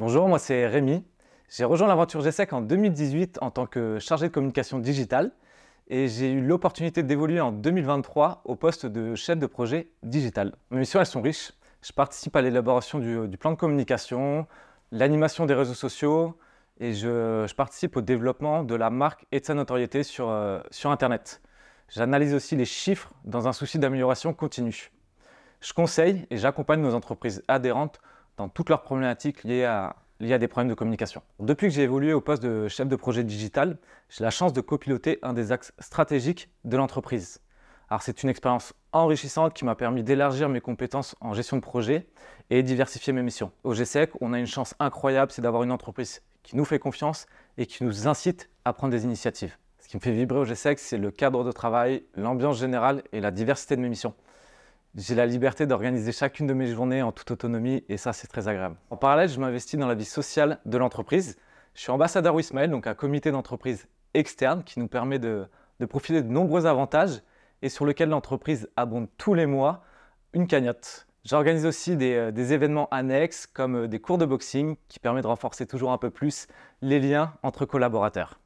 Bonjour, moi c'est Rémi. J'ai rejoint l'aventure GSEC en 2018 en tant que chargé de communication digitale et j'ai eu l'opportunité d'évoluer en 2023 au poste de chef de projet digital. Mes missions, elles sont riches. Je participe à l'élaboration du, plan de communication, l'animation des réseaux sociaux et je, participe au développement de la marque et de sa notoriété sur, euh, sur Internet. J'analyse aussi les chiffres dans un souci d'amélioration continue. Je conseille et j'accompagne nos entreprises adhérentes dans toutes leurs problématiques liées à, des problèmes de communication. Depuis que j'ai évolué au poste de chef de projet digital, j'ai la chance de copiloter un des axes stratégiques de l'entreprise. Alors c'est une expérience enrichissante qui m'a permis d'élargir mes compétences en gestion de projet et diversifier mes missions. Au GSEC, e on a une chance incroyable, c'est d'avoir une entreprise qui nous fait confiance et qui nous incite à prendre des initiatives. Ce qui me fait vibrer au GSEC, e c'est le cadre de travail, l'ambiance générale et la diversité de mes missions. J'ai la liberté d'organiser chacune de mes journées en toute autonomie et ça, c'est très agréable. En parallèle, je m'investis dans la vie sociale de l'entreprise. Je suis ambassadeur Wismail, donc un comité d'entreprise externe qui nous permet de, profiter de nombreux avantages et sur lequel l'entreprise abonde tous les mois une cagnotte. J'organise aussi des, euh, des, événements annexes comme euh, des cours de boxing qui permettent de renforcer toujours un peu plus les liens entre collaborateurs.